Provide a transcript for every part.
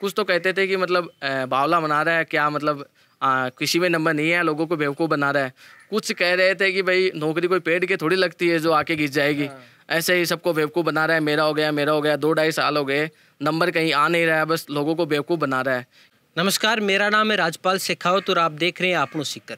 कुछ तो कहते थे कि मतलब बावला बना रहा है क्या मतलब आ, किसी में नंबर नहीं है लोगों को बेवकूफ़ बना रहा है कुछ कह रहे थे कि भाई नौकरी कोई पेड़ के थोड़ी लगती है जो आके घिस जाएगी हाँ। ऐसे ही सबको बेवकूफ़ बना रहा है मेरा हो गया मेरा हो गया दो ढाई साल हो गए नंबर कहीं आ नहीं रहा है बस लोगों को बेवकूफ़ बना रहा है नमस्कार मेरा नाम है राजपाल शेखावत और आप देख रहे हैं आपनों सीकर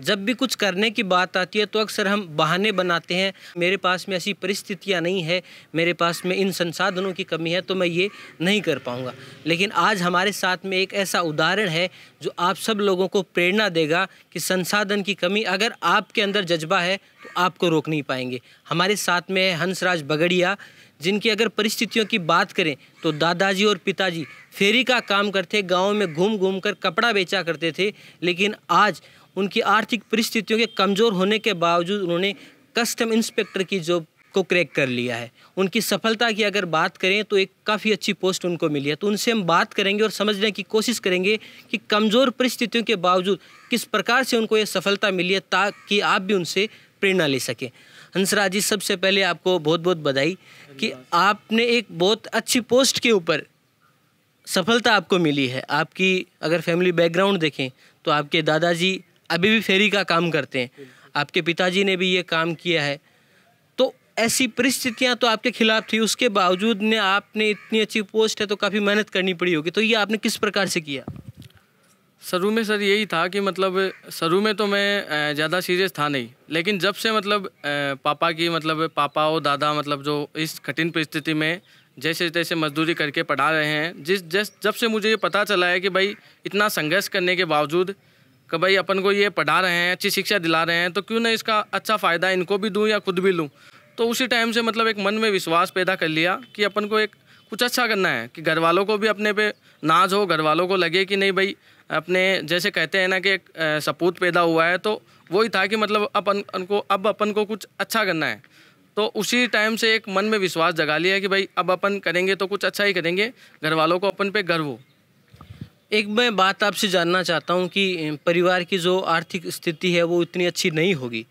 जब भी कुछ करने की बात आती है तो अक्सर हम बहाने बनाते हैं मेरे पास में ऐसी परिस्थितियाँ नहीं है मेरे पास में इन संसाधनों की कमी है तो मैं ये नहीं कर पाऊँगा लेकिन आज हमारे साथ में एक ऐसा उदाहरण है जो आप सब लोगों को प्रेरणा देगा कि संसाधन की कमी अगर आपके अंदर जज्बा है तो आपको रोक नहीं पाएंगे हमारे साथ में है हंसराज बगड़िया जिनकी अगर परिस्थितियों की बात करें तो दादाजी और पिताजी फेरी का काम करते गांव में घूम घूम कर कपड़ा बेचा करते थे लेकिन आज उनकी आर्थिक परिस्थितियों के कमज़ोर होने के बावजूद उन्होंने कस्टम इंस्पेक्टर की जॉब को क्रैक कर लिया है उनकी सफलता की अगर बात करें तो एक काफ़ी अच्छी पोस्ट उनको मिली है तो उनसे हम बात करेंगे और समझने की कोशिश करेंगे कि कमज़ोर परिस्थितियों के बावजूद किस प्रकार से उनको ये सफलता मिली है ताकि आप भी उनसे प्रेरणा ले सकें हंसराज जी सबसे पहले आपको बहुत बहुत बधाई कि आपने एक बहुत अच्छी पोस्ट के ऊपर सफलता आपको मिली है आपकी अगर फैमिली बैकग्राउंड देखें तो आपके दादाजी अभी भी फेरी का काम करते हैं आपके पिताजी ने भी ये काम किया है तो ऐसी परिस्थितियाँ तो आपके खिलाफ थी उसके बावजूद ने आपने इतनी अच्छी पोस्ट है तो काफ़ी मेहनत करनी पड़ी होगी तो ये आपने किस प्रकार से किया शुरू में सर यही था कि मतलब शुरू में तो मैं ज़्यादा सीरियस था नहीं लेकिन जब से मतलब पापा की मतलब पापा और दादा मतलब जो इस कठिन परिस्थिति में जैसे तैसे मजदूरी करके पढ़ा रहे हैं जिस जैस जब से मुझे ये पता चला है कि भाई इतना संघर्ष करने के बावजूद कि भाई अपन को ये पढ़ा रहे हैं अच्छी शिक्षा दिला रहे हैं तो क्यों ना इसका अच्छा फ़ायदा इनको भी दूँ या खुद भी लूँ तो उसी टाइम से मतलब एक मन में विश्वास पैदा कर लिया कि अपन को एक कुछ अच्छा करना है कि घर वालों को भी अपने पे नाज हो घर वालों को लगे कि नहीं भाई अपने जैसे कहते हैं ना कि एक सपूत पैदा हुआ है तो वही था कि मतलब अपन उनको अब अपन को कुछ अच्छा करना है तो उसी टाइम से एक मन में विश्वास जगा लिया कि भाई अब अपन करेंगे तो कुछ अच्छा ही करेंगे घर वालों को अपन पे गर्व हो एक मैं बात आपसे जानना चाहता हूँ कि परिवार की जो आर्थिक स्थिति है वो इतनी अच्छी नहीं होगी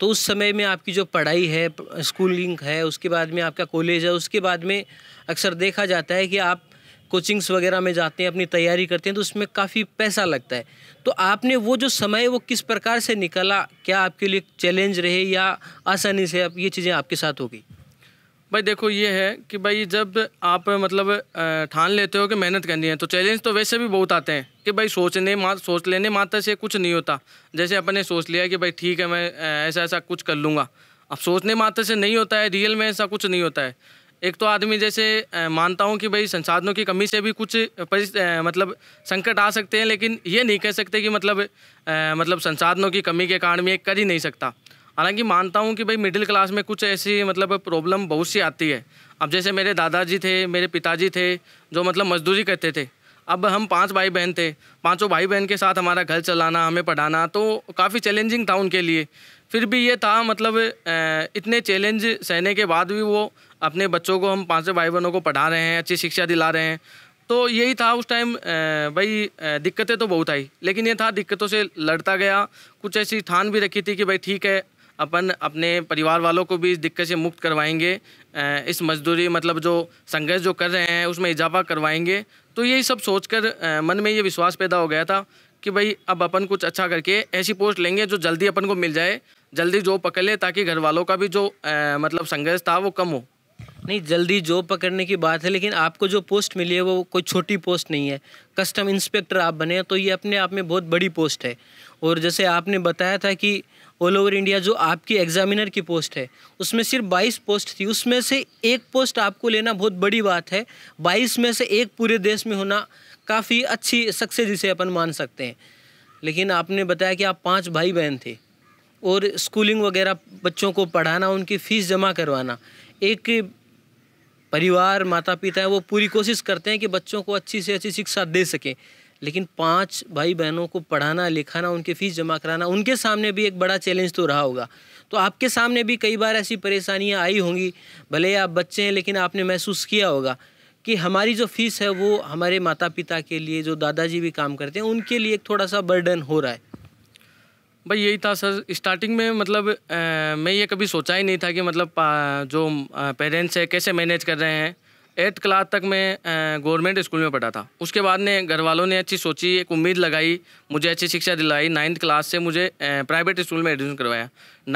तो उस समय में आपकी जो पढ़ाई है स्कूलिंग है उसके बाद में आपका कॉलेज है उसके बाद में अक्सर देखा जाता है कि आप कोचिंग्स वगैरह में जाते हैं अपनी तैयारी करते हैं तो उसमें काफ़ी पैसा लगता है तो आपने वो जो समय वो किस प्रकार से निकला क्या आपके लिए चैलेंज रहे या आसानी से आप ये चीज़ें आपके साथ हो गई भाई देखो ये है कि भाई जब आप मतलब ठान लेते हो कि मेहनत करनी है तो चैलेंज तो वैसे भी बहुत आते हैं कि भाई सोचने मा सोच लेने मात्र से कुछ नहीं होता जैसे अपन ने सोच लिया कि भाई ठीक है मैं ऐसा ऐसा कुछ कर लूँगा अब सोचने मात्र से नहीं होता है रियल में ऐसा कुछ नहीं होता है एक तो आदमी जैसे मानता हूँ कि भाई संसाधनों की कमी से भी कुछ मतलब संकट आ सकते हैं लेकिन ये नहीं कह सकते कि मतलब मतलब संसाधनों की कमी के कारण मैं कर ही नहीं सकता हालांकि मानता हूँ कि भाई मिडिल क्लास में कुछ ऐसी मतलब प्रॉब्लम बहुत सी आती है अब जैसे मेरे दादाजी थे मेरे पिताजी थे जो मतलब मजदूरी करते थे अब हम पांच भाई बहन थे पांचों भाई बहन के साथ हमारा घर चलाना हमें पढ़ाना तो काफ़ी चैलेंजिंग था उनके लिए फिर भी ये था मतलब इतने चैलेंज सहने के बाद भी वो अपने बच्चों को हम पाँचों भाई बहनों को पढ़ा रहे हैं अच्छी शिक्षा दिला रहे हैं तो यही था उस टाइम भाई दिक्कतें तो बहुत आई लेकिन ये था दिक्कतों से लड़ता गया कुछ ऐसी ठान भी रखी थी कि भाई ठीक है अपन अपने परिवार वालों को भी इस दिक्कत से मुक्त करवाएंगे इस मजदूरी मतलब जो संघर्ष जो कर रहे हैं उसमें इजाफा करवाएंगे तो यही सब सोचकर मन में ये विश्वास पैदा हो गया था कि भाई अब अपन कुछ अच्छा करके ऐसी पोस्ट लेंगे जो जल्दी अपन को मिल जाए जल्दी जॉब पकड़ ले ताकि घर वालों का भी जो मतलब संघर्ष था वो कम हो नहीं जल्दी जॉब पकड़ने की बात है लेकिन आपको जो पोस्ट मिली है वो कोई छोटी पोस्ट नहीं है कस्टम इंस्पेक्टर आप बने तो ये अपने आप में बहुत बड़ी पोस्ट है और जैसे आपने बताया था कि ऑल ओवर इंडिया जो आपकी एग्जामिनर की पोस्ट है उसमें सिर्फ बाईस पोस्ट थी उसमें से एक पोस्ट आपको लेना बहुत बड़ी बात है बाईस में से एक पूरे देश में होना काफ़ी अच्छी सक्सेस जिसे अपन मान सकते हैं लेकिन आपने बताया कि आप पाँच भाई बहन थे और स्कूलिंग वगैरह बच्चों को पढ़ाना उनकी फ़ीस जमा करवाना एक परिवार माता पिता है वो पूरी कोशिश करते हैं कि बच्चों को अच्छी से अच्छी शिक्षा दे सकें लेकिन पांच भाई बहनों को पढ़ाना लिखाना उनके फीस जमा कराना उनके सामने भी एक बड़ा चैलेंज तो रहा होगा तो आपके सामने भी कई बार ऐसी परेशानियाँ आई होंगी भले आप बच्चे हैं लेकिन आपने महसूस किया होगा कि हमारी जो फीस है वो हमारे माता पिता के लिए जो दादाजी भी काम करते हैं उनके लिए एक थोड़ा सा बर्डन हो रहा है भाई यही था सर स्टार्टिंग में मतलब आ, मैं ये कभी सोचा ही नहीं था कि मतलब आ, जो पेरेंट्स है कैसे मैनेज कर रहे हैं एट्थ क्लास तक मैं गवर्नमेंट स्कूल में पढ़ा था उसके बाद ने घर वालों ने अच्छी सोची एक उम्मीद लगाई मुझे अच्छी शिक्षा दिलाई नाइन्थ क्लास से मुझे प्राइवेट स्कूल में एडमिशन करवाया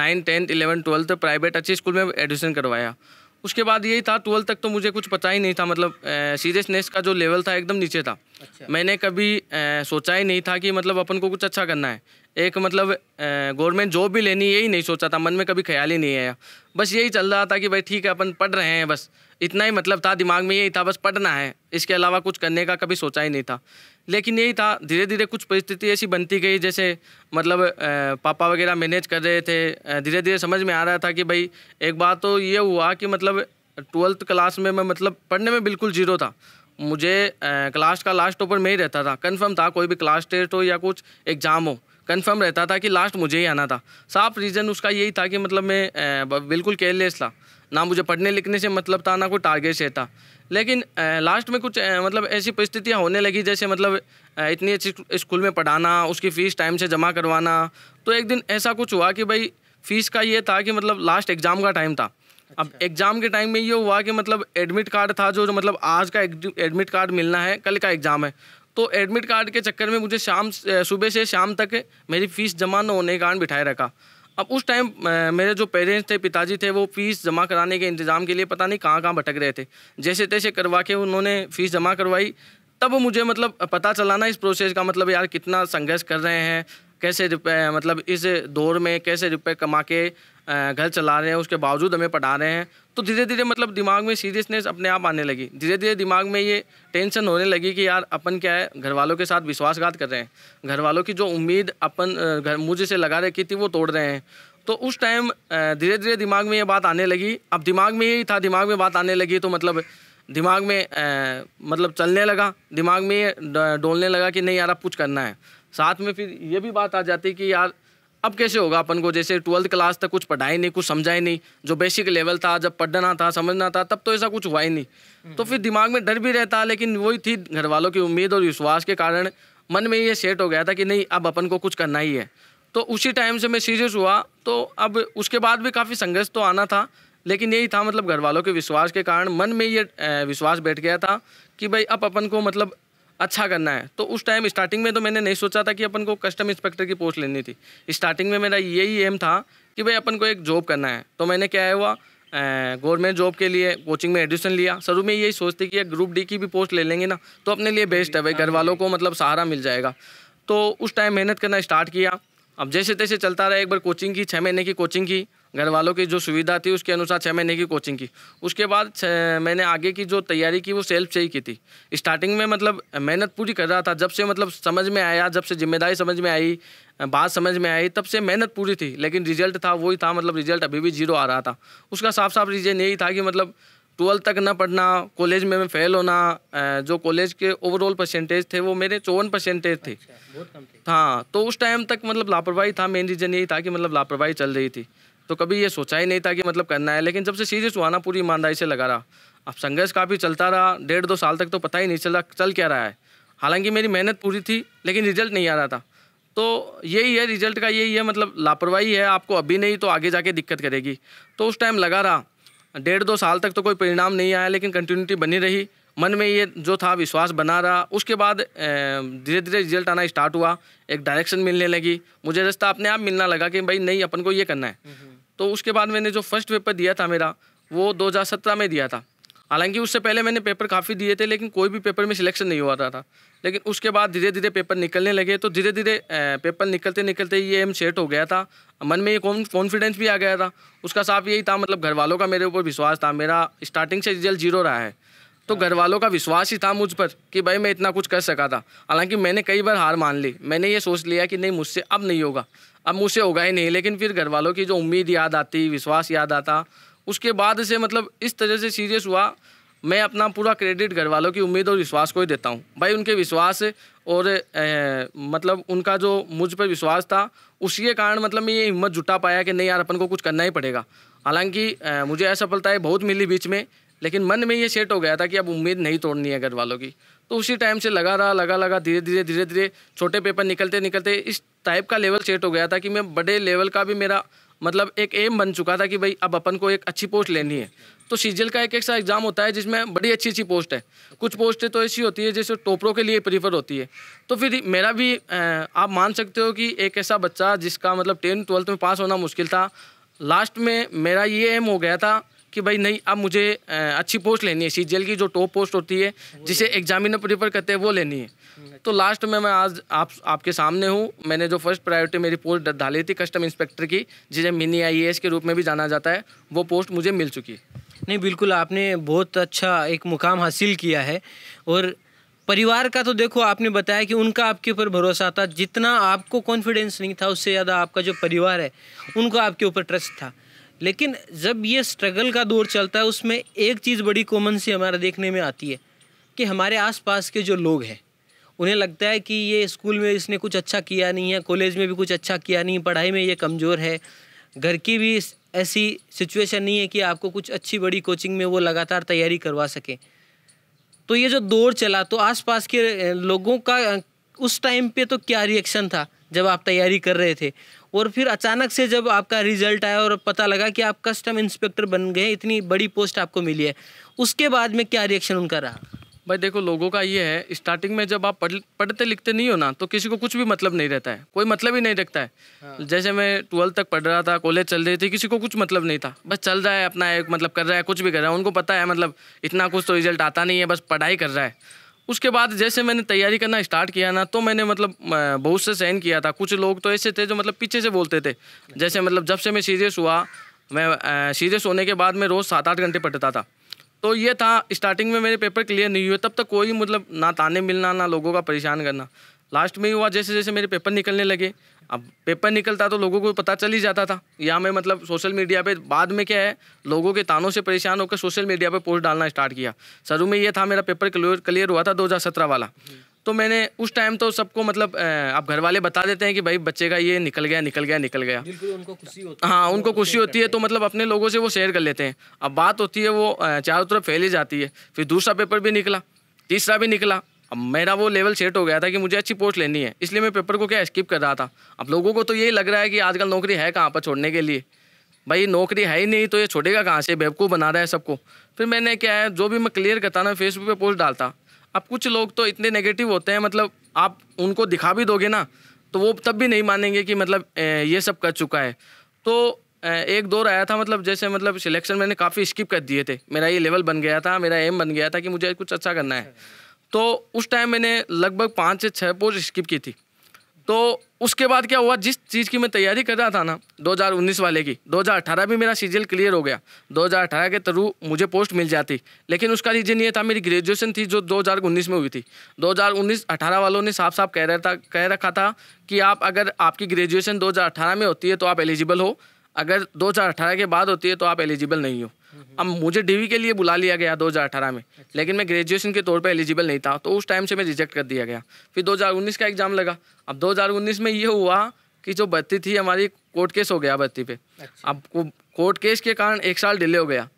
ninth tenth eleven twelfth private अच्छे स्कूल में एडमिशन करवाया उसके बाद यही था ट्वेल्थ तक तो मुझे कुछ पता ही नहीं था मतलब सीरियसनेस का जो लेवल था एकदम नीचे था अच्छा। मैंने कभी ए, सोचा ही नहीं था कि मतलब अपन को कुछ अच्छा करना है एक मतलब गवर्नमेंट जॉब भी लेनी यही नहीं सोचा था मन में कभी ख्याल ही नहीं आया बस यही चल रहा था कि भाई ठीक है अपन पढ़ रहे हैं बस इतना ही मतलब था दिमाग में यही था बस पढ़ना है इसके अलावा कुछ करने का कभी सोचा ही नहीं था लेकिन यही था धीरे धीरे कुछ परिस्थिति ऐसी बनती गई जैसे मतलब पापा वगैरह मैनेज कर रहे थे धीरे धीरे समझ में आ रहा था कि भाई एक बार तो ये हुआ कि मतलब ट्वेल्थ क्लास में मैं मतलब पढ़ने में बिल्कुल जीरो था मुझे क्लास का लास्ट ऊपर में ही रहता था कन्फर्म था कोई भी क्लास टेस्ट हो या कुछ एग्ज़ाम हो कंफर्म रहता था कि लास्ट मुझे ही आना था साफ रीज़न उसका यही था कि मतलब मैं बिल्कुल केयरलेस था ना मुझे पढ़ने लिखने से मतलब था ना कोई टारगेट से था लेकिन लास्ट में कुछ मतलब ऐसी परिस्थितियाँ होने लगी जैसे मतलब इतनी अच्छी स्कूल में पढ़ाना उसकी फ़ीस टाइम से जमा करवाना तो एक दिन ऐसा कुछ हुआ कि भाई फ़ीस का ये था कि मतलब लास्ट एग्ज़ाम का टाइम था अब एग्ज़ाम अच्छा। के टाइम में ये हुआ कि मतलब एडमिट कार्ड था जो, जो मतलब आज का एडमिट कार्ड मिलना है कल का एग्ज़ाम है तो एडमिट कार्ड के चक्कर में मुझे शाम सुबह से शाम तक मेरी फीस जमा न होने के कारण बिठाए रखा अब उस टाइम मेरे जो पेरेंट्स थे पिताजी थे वो फीस जमा कराने के इंतज़ाम के लिए पता नहीं कहाँ कहाँ भटक रहे थे जैसे तैसे करवा के उन्होंने फीस जमा करवाई तब मुझे मतलब पता चला ना इस प्रोसेस का मतलब यार कितना संघर्ष कर रहे हैं कैसे रुपए मतलब इस दौर में कैसे रुपये कमा के घर चला रहे हैं उसके बावजूद हमें पढ़ा रहे हैं तो धीरे धीरे मतलब दिमाग में सीरियसनेस अपने आप आने लगी धीरे धीरे दिमाग में ये टेंशन होने लगी कि यार अपन क्या है घर वालों के साथ विश्वासघात कर रहे हैं घर वालों की जो उम्मीद अपन घर मुझे से लगा रखी थी वो तोड़ रहे हैं तो उस टाइम धीरे धीरे दिमाग में ये बात आने लगी अब दिमाग में यही था दिमाग में बात आने लगी तो मतलब दिमाग में मतलब चलने लगा दिमाग में ये डोलने लगा कि नहीं यार अब कुछ करना है साथ में फिर ये भी बात आ जाती है कि यार अब कैसे होगा अपन को जैसे ट्वेल्थ क्लास तक कुछ पढ़ाई नहीं कुछ समझा ही नहीं जो बेसिक लेवल था जब पढ़ना था समझना था तब तो ऐसा कुछ हुआ ही नहीं हम्म। तो फिर दिमाग में डर भी रहता लेकिन वही थी घर वालों की उम्मीद और विश्वास के कारण मन में ये सेट हो गया था कि नहीं अब अपन को कुछ करना ही है तो उसी टाइम से मैं सीरियस हुआ तो अब उसके बाद भी काफ़ी संघर्ष तो आना था लेकिन यही था मतलब घर वालों के विश्वास के कारण मन में ये विश्वास बैठ गया था कि भाई अब अपन को मतलब अच्छा करना है तो उस टाइम स्टार्टिंग में तो मैंने नहीं सोचा था कि अपन को कस्टम इंस्पेक्टर की पोस्ट लेनी थी स्टार्टिंग में मेरा यही एम था कि भाई अपन को एक जॉब करना है तो मैंने क्या है हुआ गवर्नमेंट जॉब के लिए कोचिंग में एडमिशन लिया शुरू में यही सोचते कि ग्रुप डी की भी पोस्ट ले लेंगे ना तो अपने लिए बेस्ट है भाई घर वालों को मतलब सहारा मिल जाएगा तो उस टाइम मेहनत करना स्टार्ट किया अब जैसे तैसे चलता रहा एक बार कोचिंग की छः महीने की कोचिंग की घर वालों की जो सुविधा थी उसके अनुसार छः महीने की कोचिंग की उसके बाद मैंने आगे की जो तैयारी की वो सेल्फ से ही की थी स्टार्टिंग में मतलब मेहनत पूरी कर रहा था जब से मतलब समझ में आया जब से जिम्मेदारी समझ में आई बात समझ में आई तब से मेहनत पूरी थी लेकिन रिजल्ट था वही था मतलब रिजल्ट अभी भी जीरो आ रहा था उसका साफ साफ रीज़न यही था कि मतलब ट्वेल्थ तक न पढ़ना कॉलेज में मैं फेल होना जो कॉलेज के ओवरऑल परसेंटेज थे वो मेरे चौवन परसेंटेज अच्छा, थे हाँ तो उस टाइम तक मतलब लापरवाही था मेन रीज़न यही था कि मतलब लापरवाही चल रही थी तो कभी ये सोचा ही नहीं था कि मतलब करना है लेकिन जब से हुआ ना पूरी ईमानदारी से लगा रहा अब संघर्ष काफ़ी चलता रहा डेढ़ दो साल तक तो पता ही नहीं चला चल क्या रहा है हालांकि मेरी मेहनत पूरी थी लेकिन रिजल्ट नहीं आ रहा था तो यही है रिजल्ट का यही है मतलब लापरवाही है आपको अभी नहीं तो आगे जाके दिक्कत करेगी तो उस टाइम लगा रहा डेढ़ दो साल तक तो कोई परिणाम नहीं आया लेकिन कंटिन्यूटी बनी रही मन में ये जो था विश्वास बना रहा उसके बाद धीरे धीरे रिजल्ट आना स्टार्ट हुआ एक डायरेक्शन मिलने लगी मुझे रास्ता अपने आप मिलना लगा कि भाई नहीं अपन को ये करना है हम्म, हम्म। तो उसके बाद मैंने जो फर्स्ट पेपर दिया था मेरा वो 2017 में दिया था हालांकि उससे पहले मैंने पेपर काफ़ी दिए थे लेकिन कोई भी पेपर में सिलेक्शन नहीं हुआ था लेकिन उसके बाद धीरे धीरे पेपर निकलने लगे तो धीरे धीरे पेपर निकलते निकलते ये एम सेट हो गया था मन में ये कॉन्फिडेंस भी आ गया था उसका साफ यही था मतलब घर वालों का मेरे ऊपर विश्वास था मेरा स्टार्टिंग से रिजल्ट जीरो रहा है तो घर वालों का विश्वास ही था मुझ पर कि भाई मैं इतना कुछ कर सका था हालांकि मैंने कई बार हार मान ली मैंने ये सोच लिया कि नहीं मुझसे अब नहीं होगा अब मुझसे होगा ही नहीं लेकिन फिर घर वालों की जो उम्मीद याद आती विश्वास याद आता उसके बाद से मतलब इस तरह से सीरियस हुआ मैं अपना पूरा क्रेडिट घर वालों की उम्मीद और विश्वास को ही देता हूँ भाई उनके विश्वास और ए, मतलब उनका जो मुझ पर विश्वास था उसी के कारण मतलब मैं ये हिम्मत जुटा पाया कि नहीं यार अपन को कुछ करना ही पड़ेगा हालांकि मुझे असफलताएँ बहुत मिली बीच में लेकिन मन में ये सेट हो गया था कि अब उम्मीद नहीं तोड़नी है घर वालों की तो उसी टाइम से लगा रहा लगा लगा धीरे धीरे धीरे धीरे छोटे पेपर निकलते निकलते इस टाइप का लेवल सेट हो गया था कि मैं बड़े लेवल का भी मेरा मतलब एक एम बन चुका था कि भाई अब अपन को एक अच्छी पोस्ट लेनी है तो सीजल का एक ऐसा एग्ज़ाम होता है जिसमें बड़ी अच्छी अच्छी पोस्ट है कुछ पोस्टें तो ऐसी होती है जैसे टोपरों के लिए प्रीफर होती है तो फिर मेरा भी आप मान सकते हो कि एक ऐसा बच्चा जिसका मतलब टेंथ ट्वेल्थ में पास होना मुश्किल था लास्ट में मेरा ये एम हो गया था कि भाई नहीं अब मुझे अच्छी पोस्ट लेनी है सी की जो टॉप पोस्ट होती है जिसे एग्जामिनर प्रिफर करते हैं वो लेनी है हम्म। तो लास्ट में मैं आज आप आपके सामने हूँ मैंने जो फर्स्ट प्रायोरिटी मेरी पोस्ट डाली थी कस्टम इंस्पेक्टर की जिसे मिनी आई के रूप में भी जाना जाता है वो पोस्ट मुझे मिल चुकी है नहीं बिल्कुल आपने बहुत अच्छा एक मुकाम हासिल किया है और परिवार का तो देखो आपने बताया कि उनका आपके ऊपर भरोसा था जितना आपको कॉन्फिडेंस नहीं था उससे ज़्यादा आपका जो परिवार है उनका आपके ऊपर ट्रस्ट था लेकिन जब ये स्ट्रगल का दौर चलता है उसमें एक चीज़ बड़ी कॉमन सी हमारा देखने में आती है कि हमारे आसपास के जो लोग हैं उन्हें लगता है कि ये स्कूल में इसने कुछ अच्छा किया नहीं है कॉलेज में भी कुछ अच्छा किया नहीं पढ़ाई में ये कमज़ोर है घर की भी ऐसी सिचुएशन नहीं है कि आपको कुछ अच्छी बड़ी कोचिंग में वो लगातार तैयारी करवा सकें तो ये जो दौर चला तो आसपास के लोगों का उस टाइम पे तो क्या रिएक्शन था जब आप तैयारी कर रहे थे और फिर अचानक से जब आपका रिजल्ट आया और पता लगा कि आप कस्टम इंस्पेक्टर बन गए इतनी बड़ी पोस्ट आपको मिली है उसके बाद में क्या रिएक्शन उनका रहा भाई देखो लोगों का ये है स्टार्टिंग में जब आप पढ़ पढ़ते लिखते नहीं हो ना तो किसी को कुछ भी मतलब नहीं रहता है कोई मतलब ही नहीं रखता है हाँ। जैसे मैं ट्वेल्थ तक पढ़ रहा था कॉलेज चल रही थी किसी को कुछ मतलब नहीं था बस चल रहा है अपना एक मतलब कर रहा है कुछ भी कर रहा है उनको पता है मतलब इतना कुछ तो रिजल्ट आता नहीं है बस पढ़ाई कर रहा है उसके बाद जैसे मैंने तैयारी करना स्टार्ट किया ना तो मैंने मतलब बहुत से सहन किया था कुछ लोग तो ऐसे थे जो मतलब पीछे से बोलते थे जैसे मतलब जब से मैं सीरियस हुआ मैं सीरियस होने के बाद मैं रोज़ सात आठ घंटे पढ़ता था तो ये था स्टार्टिंग में मेरे पेपर क्लियर नहीं हुए तब तक कोई मतलब ना ताने मिलना ना लोगों का परेशान करना लास्ट में हुआ जैसे जैसे मेरे पेपर निकलने लगे अब पेपर निकलता तो लोगों को पता चल ही जाता था या मैं मतलब सोशल मीडिया पे बाद में क्या है लोगों के तानों से परेशान होकर सोशल मीडिया पे पोस्ट डालना स्टार्ट किया शुरू में ये था मेरा पेपर क्लियर क्लियर हुआ था 2017 वाला तो मैंने उस टाइम तो सबको मतलब आप घर वाले बता देते हैं कि भाई बच्चे का ये निकल गया निकल गया निकल गया उनको खुशी होती हाँ उनको खुशी होती है तो मतलब अपने लोगों से वो शेयर कर लेते हैं अब बात होती है वो चारों तरफ फैली जाती है फिर दूसरा पेपर भी निकला तीसरा भी निकला अब मेरा वो लेवल सेट हो गया था कि मुझे अच्छी पोस्ट लेनी है इसलिए मैं पेपर को क्या स्किप कर रहा था अब लोगों को तो यही लग रहा है कि आजकल नौकरी है कहाँ पर छोड़ने के लिए भाई नौकरी है ही नहीं तो ये छोड़ेगा कहाँ से बेवकूफ़ बना रहा है सबको फिर मैंने क्या है जो भी मैं क्लियर करता ना फेसबुक पर पोस्ट डालता अब कुछ लोग तो इतने नेगेटिव होते हैं मतलब आप उनको दिखा भी दोगे ना तो वो तब भी नहीं मानेंगे कि मतलब ये सब कर चुका है तो एक दौर आया था मतलब जैसे मतलब सिलेक्शन मैंने काफ़ी स्किप कर दिए थे मेरा ये लेवल बन गया था मेरा एम बन गया था कि मुझे कुछ अच्छा करना है तो उस टाइम मैंने लगभग पाँच से छः पोस्ट स्किप की थी तो उसके बाद क्या हुआ जिस चीज़ की मैं तैयारी कर रहा था ना 2019 वाले की 2018 भी मेरा सीजल क्लियर हो गया 2018 के थ्रू मुझे पोस्ट मिल जाती लेकिन उसका रीज़न ये था मेरी ग्रेजुएशन थी जो 2019 में हुई थी 2019-18 वालों ने साफ साफ कह रहा था कह रखा था कि आप अगर आपकी ग्रेजुएशन 2018 में होती है तो आप एलिजिबल हो अगर दो हज़ार अठारह के बाद होती है तो आप एलिजिबल नहीं हो अब मुझे डीवी के लिए बुला लिया गया 2018 में अच्छा। लेकिन मैं ग्रेजुएशन के तौर पर एलिजिबल नहीं था तो उस टाइम से मैं रिजेक्ट कर दिया गया फिर 2019 का एग्ज़ाम लगा अब 2019 में ये हुआ कि जो भर्ती थी हमारी कोर्ट केस हो गया भर्ती पे अच्छा। अब कोर्ट केस के कारण एक साल डिले हो गया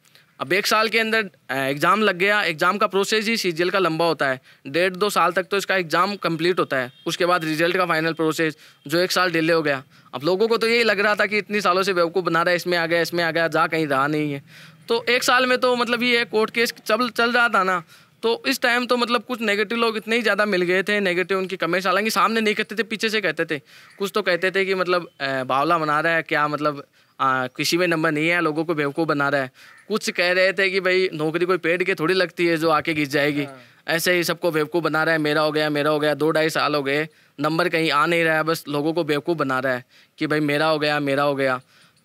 अब एक साल के अंदर एग्ज़ाम लग गया एग्ज़ाम का प्रोसेस ही सी का लंबा होता है डेढ़ दो साल तक तो इसका एग्ज़ाम कंप्लीट होता है उसके बाद रिजल्ट का फाइनल प्रोसेस जो एक साल डिले हो गया अब लोगों को तो यही लग रहा था कि इतनी सालों से बेवकूफ़ बना रहा है इसमें आ गया इसमें आ गया जा कहीं रहा नहीं है तो एक साल में तो मतलब ये कोर्ट केस चल चल रहा था ना तो इस टाइम तो मतलब कुछ नेगेटिव लोग इतने ही ज़्यादा मिल गए थे नेगेटिव उनकी कमेंट्स हालांकि सामने नहीं कहते थे पीछे से कहते थे कुछ तो कहते थे कि मतलब बावला बना रहा है क्या मतलब आ, किसी में नंबर नहीं है लोगों को बेवकूफ़ बना रहा है कुछ कह रहे थे कि भाई नौकरी कोई पेड़ के थोड़ी लगती है जो आके घिस जाएगी हाँ। ऐसे ही सबको बेवकूफ़ बना रहा है मेरा हो गया मेरा हो गया दो ढाई साल हो गए नंबर कहीं आ नहीं रहा है बस लोगों को बेवकूफ़ बना रहा है कि भाई मेरा हो गया मेरा हो गया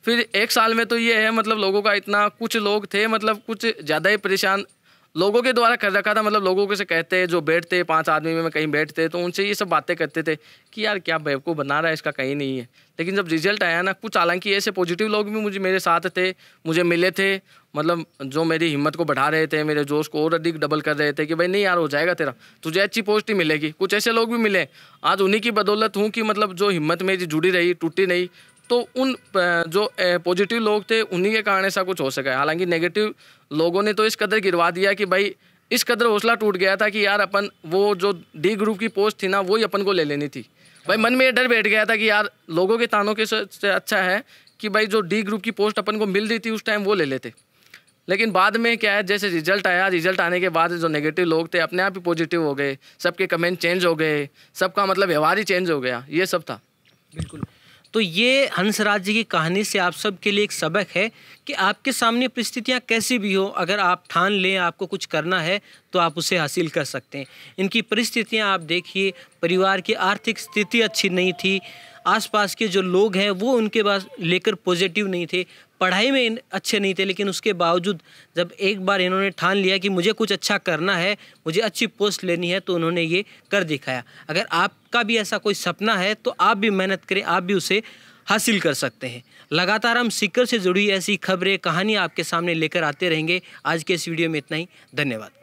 फिर एक साल में तो ये है मतलब लोगों का इतना कुछ लोग थे मतलब कुछ ज़्यादा ही परेशान लोगों के द्वारा कर रखा था मतलब लोगों से कहते जो बैठते पांच आदमी में कहीं बैठते तो उनसे ये सब बातें करते थे कि यार क्या बेवको बना रहा है इसका कहीं नहीं है लेकिन जब रिजल्ट आया ना कुछ हालांकि ऐसे पॉजिटिव लोग भी मुझे मेरे साथ थे मुझे मिले थे मतलब जो मेरी हिम्मत को बढ़ा रहे थे मेरे जोश को और अधिक डबल कर रहे थे कि भाई नहीं यार हो जाएगा तेरा तुझे अच्छी पोस्ट ही मिलेगी कुछ ऐसे लोग भी मिले आज उन्हीं की बदौलत हूँ कि मतलब जो हिम्मत मेरी जुड़ी रही टूटी नहीं तो उन जो पॉजिटिव लोग थे उन्हीं के कारण ऐसा कुछ हो सका हालांकि नेगेटिव लोगों ने तो इस कदर गिरवा दिया कि भाई इस कदर हौसला टूट गया था कि यार अपन वो जो डी ग्रुप की पोस्ट थी ना वही अपन को ले लेनी थी भाई मन में ये डर बैठ गया था कि यार लोगों के तानों के से अच्छा है कि भाई जो डी ग्रुप की पोस्ट अपन को मिल रही थी उस टाइम वो ले लेते लेकिन बाद में क्या है जैसे रिजल्ट आया रिजल्ट आने के बाद जो नेगेटिव लोग थे अपने आप ही पॉजिटिव हो गए सबके कमेंट चेंज हो गए सबका मतलब व्यवहार ही चेंज हो गया ये सब था बिल्कुल तो ये हंसराज जी की कहानी से आप सबके लिए एक सबक है कि आपके सामने परिस्थितियाँ कैसी भी हो अगर आप ठान लें आपको कुछ करना है तो आप उसे हासिल कर सकते हैं इनकी परिस्थितियाँ आप देखिए परिवार की आर्थिक स्थिति अच्छी नहीं थी आसपास के जो लोग हैं वो उनके पास लेकर पॉजिटिव नहीं थे पढ़ाई में अच्छे नहीं थे लेकिन उसके बावजूद जब एक बार इन्होंने ठान लिया कि मुझे कुछ अच्छा करना है मुझे अच्छी पोस्ट लेनी है तो उन्होंने ये कर दिखाया अगर आपका भी ऐसा कोई सपना है तो आप भी मेहनत करें आप भी उसे हासिल कर सकते हैं लगातार हम सीकर से जुड़ी ऐसी खबरें कहानियाँ आपके सामने लेकर आते रहेंगे आज के इस वीडियो में इतना ही धन्यवाद